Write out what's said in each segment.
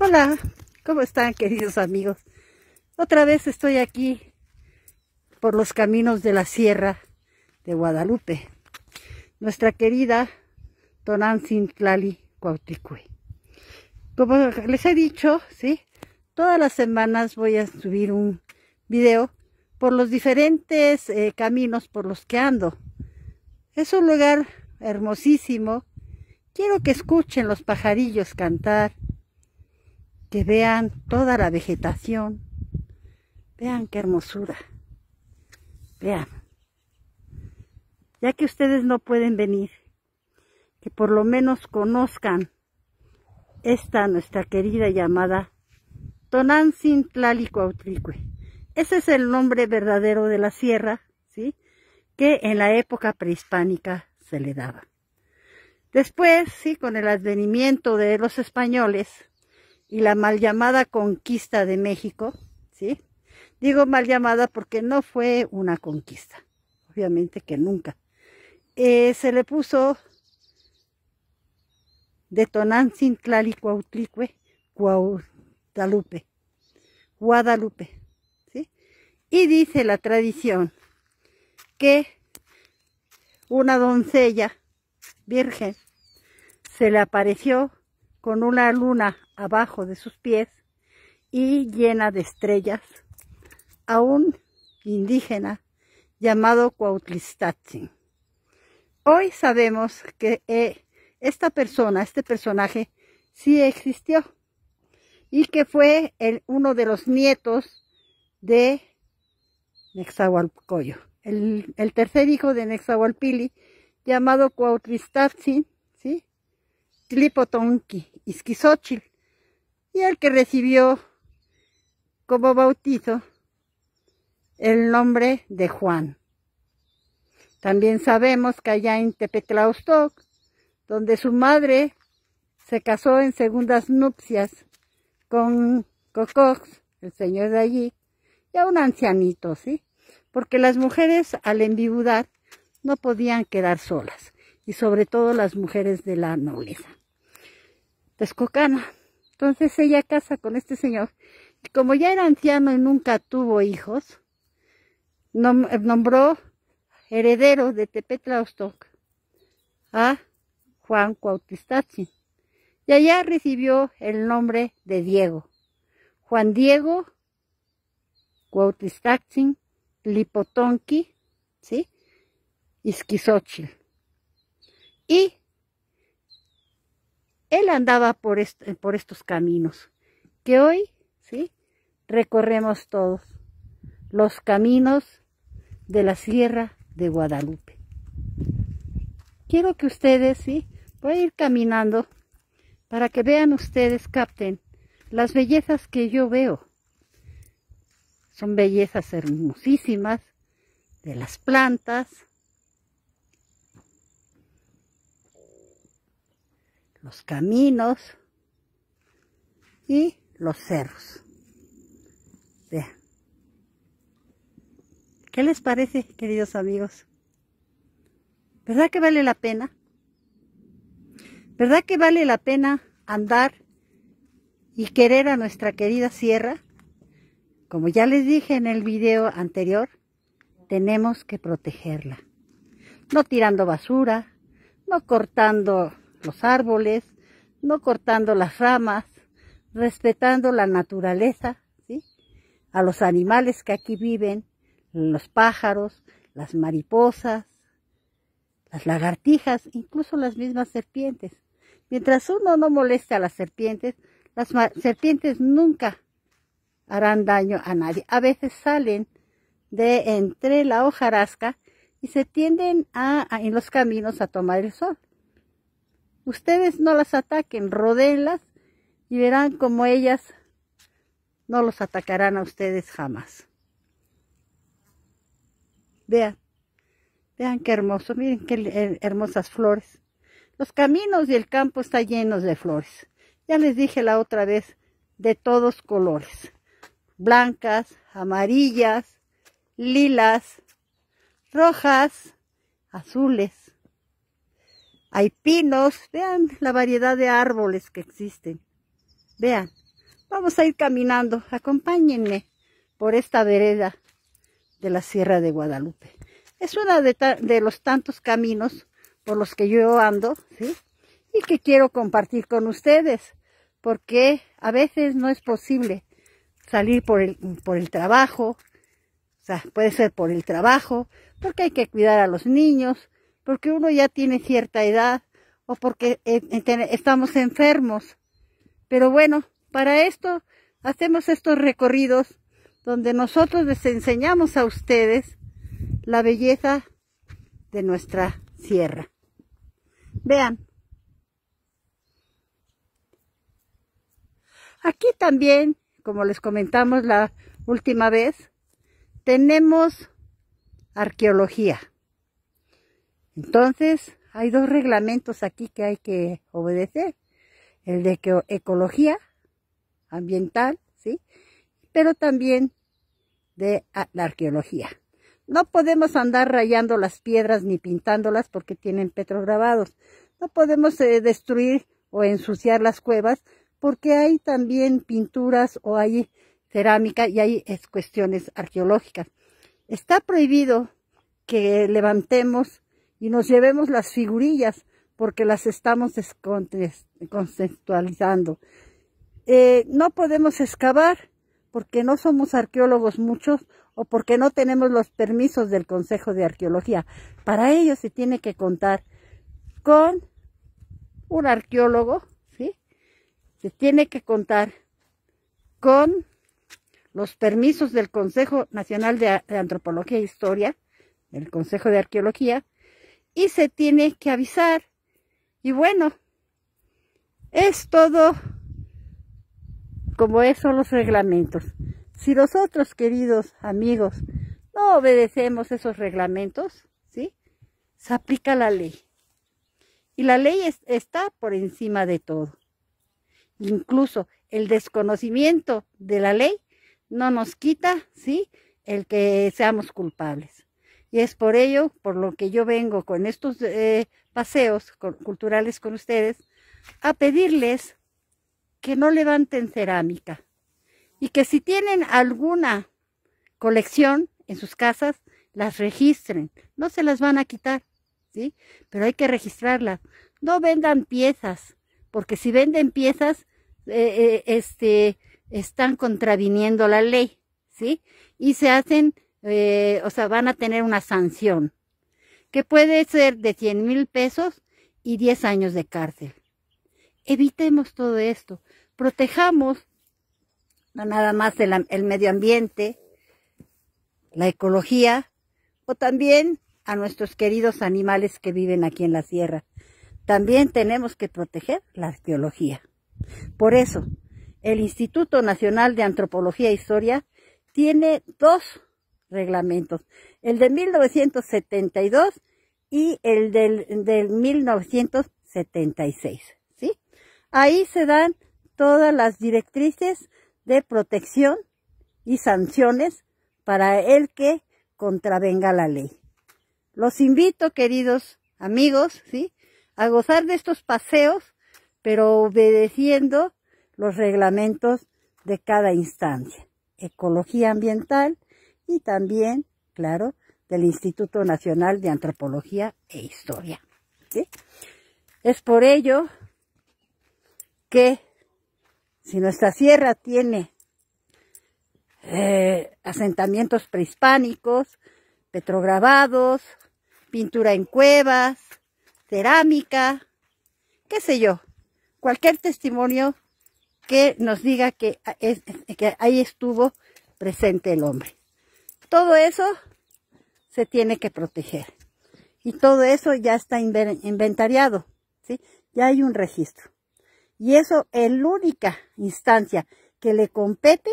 Hola, ¿cómo están queridos amigos? Otra vez estoy aquí por los caminos de la sierra de Guadalupe. Nuestra querida Tonantzin Tlali Cuauticue. Como les he dicho, ¿sí? Todas las semanas voy a subir un video por los diferentes eh, caminos por los que ando. Es un lugar hermosísimo. Quiero que escuchen los pajarillos cantar que vean toda la vegetación. Vean qué hermosura. Vean. Ya que ustedes no pueden venir, que por lo menos conozcan esta nuestra querida llamada Tonantzin Tlalicuautlicue, Ese es el nombre verdadero de la sierra, ¿sí? Que en la época prehispánica se le daba. Después, sí, con el advenimiento de los españoles, y la mal llamada conquista de México, ¿sí? Digo mal llamada porque no fue una conquista, obviamente que nunca. Eh, se le puso de Tonantzin, Tlali, Guadalupe, Guadalupe, ¿sí? Y dice la tradición que una doncella virgen se le apareció con una luna abajo de sus pies y llena de estrellas a un indígena llamado Cuautlistatzin. Hoy sabemos que eh, esta persona, este personaje, sí existió y que fue uno de los nietos de Nexahualcoyo, el, tercer hijo de Nexahualpili, llamado Cuautlistatzin, y el que recibió como bautizo el nombre de Juan. También sabemos que allá en Tepetlaustoc, donde su madre se casó en segundas nupcias con Cocox, el señor de allí, y a un ancianito, ¿sí? Porque las mujeres al enviudar no podían quedar solas, y sobre todo las mujeres de la nobleza. Texcocana. Entonces ella casa con este señor. Y como ya era anciano y nunca tuvo hijos, eh, nombró heredero de Tepetlaustoc a Juan Cuautistatzin. Y allá recibió el nombre de Diego. Juan Diego Cuautistachin. Lipotonqui, ¿sí? Isquizochil. Y él andaba eh, por, estos caminos que hoy, Recorremos todos los caminos de la Sierra de Guadalupe. Quiero que ustedes, ¿sí? Voy a ir caminando para que vean ustedes, capten, las bellezas que yo veo. Son bellezas hermosísimas de las plantas, los caminos y los cerros. Vean. ¿Qué les parece, queridos amigos? ¿Verdad que vale la pena? ¿Verdad que vale la pena andar y querer a nuestra querida sierra? Como ya les dije en el video anterior, tenemos que protegerla. No tirando basura, no cortando los árboles, no cortando las ramas, respetando la naturaleza, ¿sí? A los animales que aquí viven, los pájaros, las mariposas, las lagartijas, incluso las mismas serpientes. Mientras uno no moleste a las serpientes, las serpientes nunca harán daño a nadie. A veces salen de entre la hojarasca y se tienden a, en los caminos a tomar el sol. Ustedes no las ataquen, rodelas y verán como ellas no los atacarán a ustedes jamás. Vean, vean qué hermoso, miren qué eh, hermosas flores. Los caminos y el campo están llenos de flores. Ya les dije la otra vez, de todos colores. Blancas, amarillas, lilas, rojas, azules hay pinos, vean la variedad de árboles que existen. Vean, vamos a ir caminando, acompáñenme por esta vereda de la Sierra de Guadalupe. Es uno de, los tantos caminos por los que yo ando, ¿sí? Y que quiero compartir con ustedes, porque a veces no es posible salir por el, por el trabajo, o sea, puede ser por el trabajo, porque hay que cuidar a los niños, porque uno ya tiene cierta edad o porque eh, eh, estamos enfermos. Pero bueno, para esto hacemos estos recorridos donde nosotros les enseñamos a ustedes la belleza de nuestra sierra. Vean. Aquí también, como les comentamos la última vez, tenemos arqueología. Entonces, hay dos reglamentos aquí que hay que obedecer. El de ecología ambiental, ¿sí? Pero también de la arqueología. No podemos andar rayando las piedras ni pintándolas porque tienen petrograbados. No podemos eh, destruir o ensuciar las cuevas porque hay también pinturas o hay cerámica y hay cuestiones arqueológicas. Está prohibido que levantemos y nos llevemos las figurillas porque las estamos conceptualizando. Eh, no podemos excavar porque no somos arqueólogos muchos o porque no tenemos los permisos del Consejo de Arqueología. Para ello se tiene que contar con un arqueólogo, ¿sí? Se tiene que contar con los permisos del Consejo Nacional de Antropología e Historia, el Consejo de Arqueología, y se tiene que avisar. Y bueno, es todo como son los reglamentos. Si nosotros, queridos amigos, no obedecemos esos reglamentos, ¿sí? Se aplica la ley. Y la ley está por encima de todo. Incluso el desconocimiento de la ley no nos quita, ¿sí? El que seamos culpables. Y es por ello, por lo que yo vengo con estos eh, paseos culturales con ustedes, a pedirles que no levanten cerámica y que si tienen alguna colección en sus casas, las registren. No se las van a quitar, ¿sí? Pero hay que registrarlas. No vendan piezas, porque si venden piezas, eh, eh, este, están contraviniendo la ley, ¿sí? Y se hacen eh, o sea, van a tener una sanción, que puede ser de 100 mil pesos y 10 años de cárcel. Evitemos todo esto, protejamos no nada más el, el medio ambiente, la ecología, o también a nuestros queridos animales que viven aquí en la sierra. También tenemos que proteger la arqueología. Por eso, el Instituto Nacional de Antropología e Historia tiene dos reglamentos. El de 1972 y el del, 1976, ¿sí? Ahí se dan todas las directrices de protección y sanciones para el que contravenga la ley. Los invito, queridos amigos, ¿sí? a gozar de estos paseos, pero obedeciendo los reglamentos de cada instancia. Ecología ambiental, y también, claro, del Instituto Nacional de Antropología e Historia. Es por ello que si nuestra sierra tiene eh, asentamientos prehispánicos, petrograbados, pintura en cuevas, cerámica, qué sé yo, cualquier testimonio que nos diga que, es, que ahí estuvo presente el hombre. Todo eso se tiene que proteger. Y todo eso ya está inventariado, ¿sí? Ya hay un registro. Y eso es la única instancia que le compete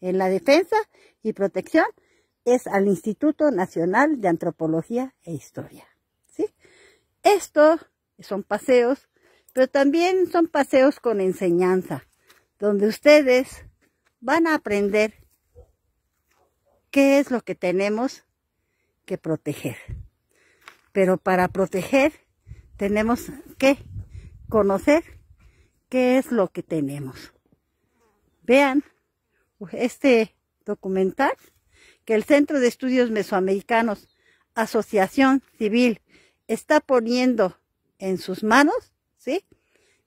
en la defensa y protección es al Instituto Nacional de Antropología e Historia. ¿sí? Esto son paseos, pero también son paseos con enseñanza, donde ustedes van a aprender qué es lo que tenemos que proteger. Pero para proteger tenemos que conocer qué es lo que tenemos. Vean este documental que el Centro de Estudios Mesoamericanos, Asociación Civil, está poniendo en sus manos, ¿sí?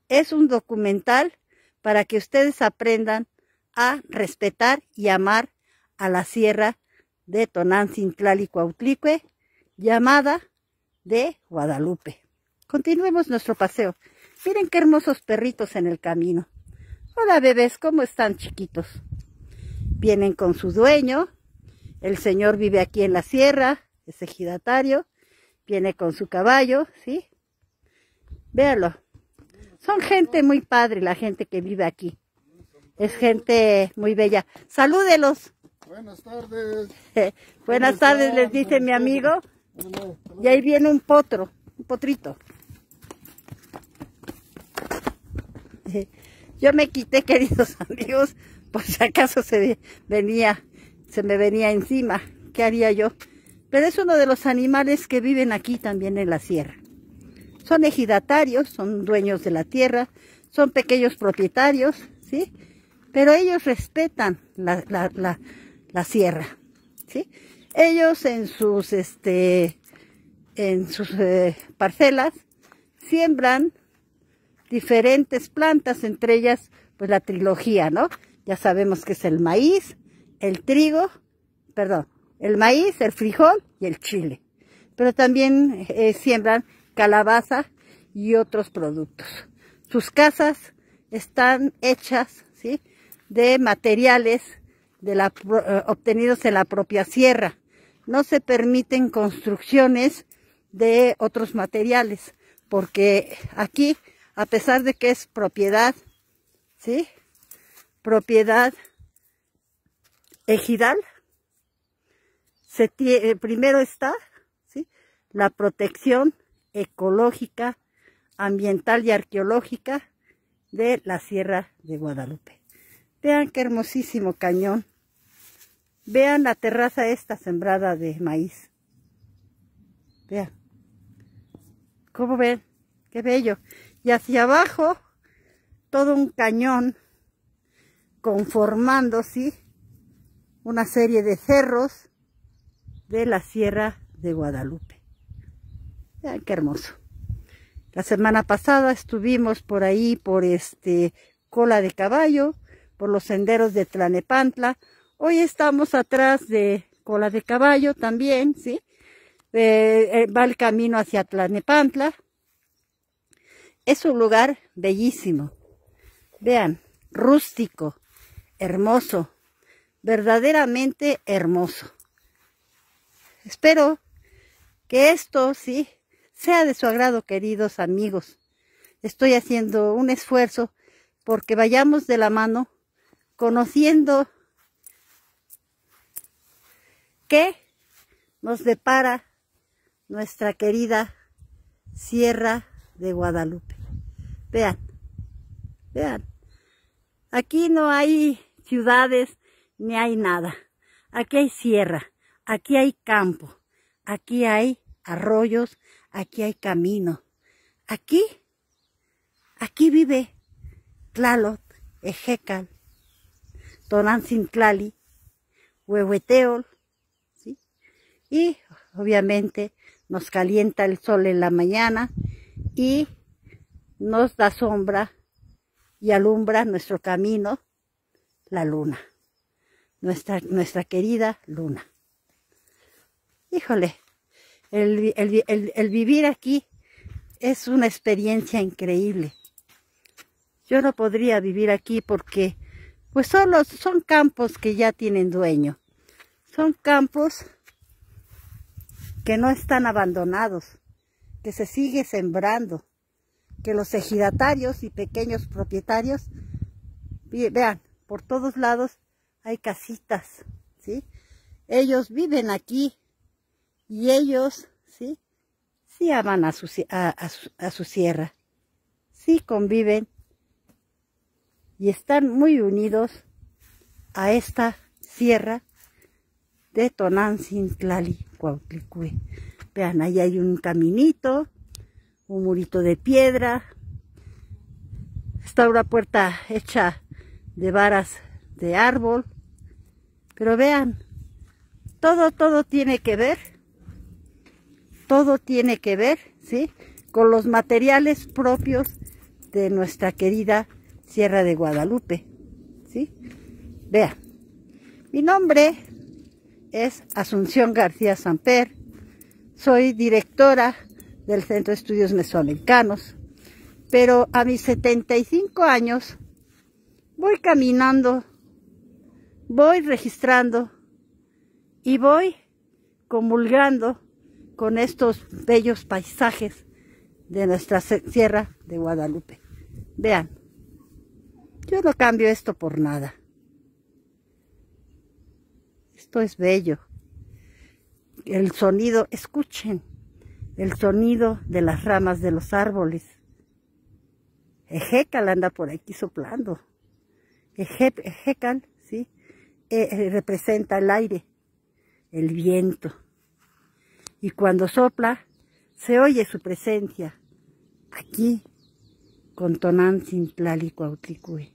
Es un documental para que ustedes aprendan a respetar y amar a la sierra de Tonantzin, Cuautlicue, llamada de Guadalupe. Continuemos nuestro paseo. Miren qué hermosos perritos en el camino. Hola bebés, ¿cómo están chiquitos? Vienen con su dueño. El señor vive aquí en la sierra, es ejidatario. Viene con su caballo, ¿sí? Véalo. Son gente muy padre la gente que vive aquí. Es gente muy bella. Salúdelos. Buenas tardes. Buenas, tardes, les dice mi amigo. y ahí viene un potro, un potrito. Yo me quité, queridos amigos, por si acaso se venía, se me venía encima. ¿Qué haría yo? Pero es uno de los animales que viven aquí también en la sierra. Son ejidatarios, son dueños de la tierra, son pequeños propietarios, ¿sí? Pero ellos respetan la, la, la la sierra, ¿sí? Ellos en sus, este, en sus eh, parcelas siembran diferentes plantas, entre ellas, pues la trilogía, ¿no? Ya sabemos que es el maíz, el trigo, perdón, el maíz, el frijol y el chile. Pero también eh, siembran calabaza y otros productos. Sus casas están hechas, ¿sí? De materiales la, eh, obtenidos en la propia sierra. No se permiten construcciones de otros materiales, porque aquí, a pesar de que es propiedad, ¿sí? Propiedad ejidal, eh, primero está ¿sí? la protección ecológica, ambiental y arqueológica de la Sierra de Guadalupe. Vean qué hermosísimo cañón Vean la terraza esta sembrada de maíz. Vean. ¿Cómo ven? Qué bello. Y hacia abajo, todo un cañón conformándose Una serie de cerros de la Sierra de Guadalupe. Vean qué hermoso. La semana pasada estuvimos por ahí, por este Cola de Caballo, por los senderos de Tlanepantla, Hoy estamos atrás de Cola de Caballo también, ¿sí? Eh, eh, va el camino hacia Tlanepantla. Es un lugar bellísimo. Vean, rústico, hermoso, verdaderamente hermoso. Espero que esto, sí, sea de su agrado, queridos amigos. Estoy haciendo un esfuerzo porque vayamos de la mano conociendo qué nos depara nuestra querida Sierra de Guadalupe. Vean, vean. Aquí no hay ciudades ni hay nada. Aquí hay sierra, aquí hay campo, aquí hay arroyos, aquí hay camino. Aquí, aquí vive Tlalot, Ejecal, sinclali Huehueteol, y obviamente nos calienta el sol en la mañana y nos da sombra y alumbra nuestro camino la luna, nuestra, querida luna. Híjole, el, vivir aquí es una experiencia increíble. Yo no podría vivir aquí porque pues solo son campos que ya tienen dueño. Son campos que no están abandonados, que se sigue sembrando, que los ejidatarios y pequeños propietarios, vean, por todos lados hay casitas, ¿sí? Ellos viven aquí y ellos, ¿sí? Sí aman a su, a su sierra, sí conviven y están muy unidos a esta sierra de Tlali, Cuautlicue. Vean, ahí hay un caminito, un murito de piedra. Está una puerta hecha de varas de árbol. Pero vean, todo, todo tiene que ver, todo tiene que ver, ¿sí? Con los materiales propios de nuestra querida Sierra de Guadalupe, ¿sí? Vean, mi nombre es Asunción García Samper. Soy directora del Centro de Estudios Mesoamericanos. Pero a mis 75 años voy caminando, voy registrando y voy comulgando con estos bellos paisajes de nuestra sierra de Guadalupe. Vean, yo no cambio esto por nada es bello. El sonido, escuchen, el sonido de las ramas de los árboles. Ejecal anda por aquí soplando. ejecal, ¿sí? Eh, eh, representa el aire, el viento. Y cuando sopla, se oye su presencia. Aquí, con Tonán Cuauticue.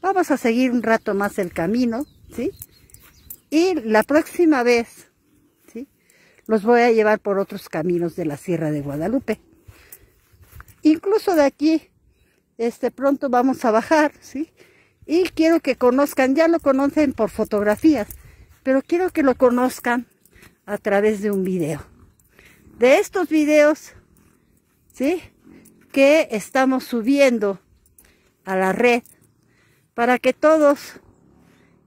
Vamos a seguir un rato más el camino, ¿sí? Y la próxima vez, ¿sí? Los voy a llevar por otros caminos de la Sierra de Guadalupe. Incluso de aquí, este, pronto vamos a bajar, ¿sí? Y quiero que conozcan, ya lo conocen por fotografías, pero quiero que lo conozcan a través de un video. De estos videos, ¿sí? Que estamos subiendo a la red para que todos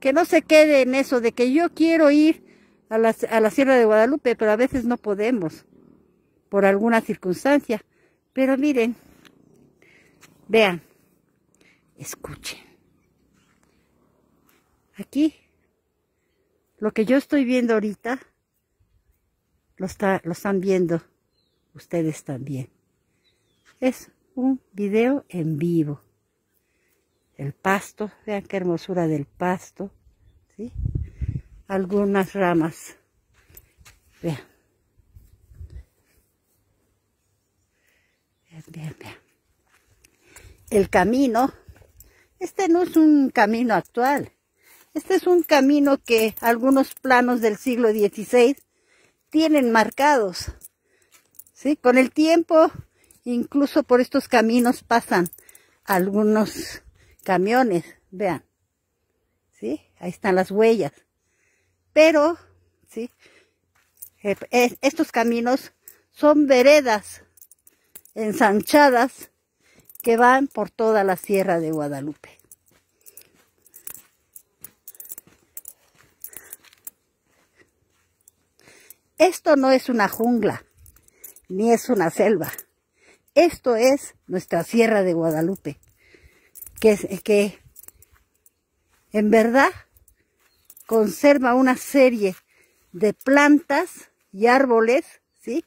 que no se quede en eso de que yo quiero ir a la, Sierra de Guadalupe, pero a veces no podemos por alguna circunstancia. Pero miren, vean, escuchen. Aquí, lo que yo estoy viendo ahorita, lo, lo están viendo ustedes también. Es un video en vivo el pasto, vean qué hermosura del pasto, ¿sí? Algunas ramas, vean. El camino, este no es un camino actual, este es un camino que algunos planos del siglo XVI tienen marcados, ¿sí? Con el tiempo, incluso por estos caminos pasan algunos camiones, vean, ¿sí? Ahí están las huellas. Pero, ¿sí? Eh, estos caminos son veredas ensanchadas que van por toda la sierra de Guadalupe. Esto no es una jungla, ni es una selva. Esto es nuestra Sierra de Guadalupe que, que en verdad conserva una serie de plantas y árboles, ¿sí?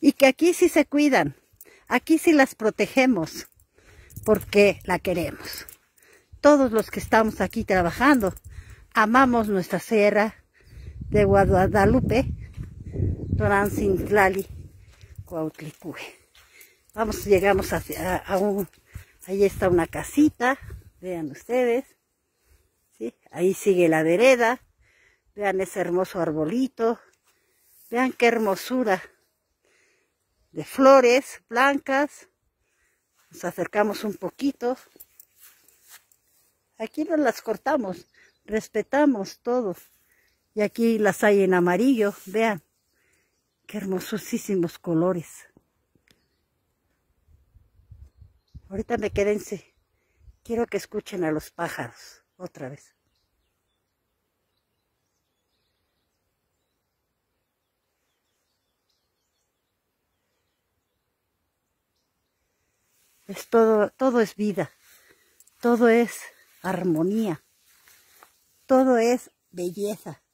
Y que aquí sí se cuidan, aquí sí las protegemos, porque la queremos. Todos los que estamos aquí trabajando, amamos nuestra sierra de Guadalupe, Tlali, Cuautlicue. Vamos, llegamos a, un... Ahí está una casita, vean ustedes. Ahí sigue la vereda. Vean ese hermoso arbolito. Vean qué hermosura de flores blancas. Nos acercamos un poquito. Aquí no las cortamos, respetamos todo. Y aquí las hay en amarillo, vean. Qué hermosísimos colores. Ahorita me quédense. Quiero que escuchen a los pájaros otra vez. Es todo, todo es vida, todo es armonía, todo es belleza.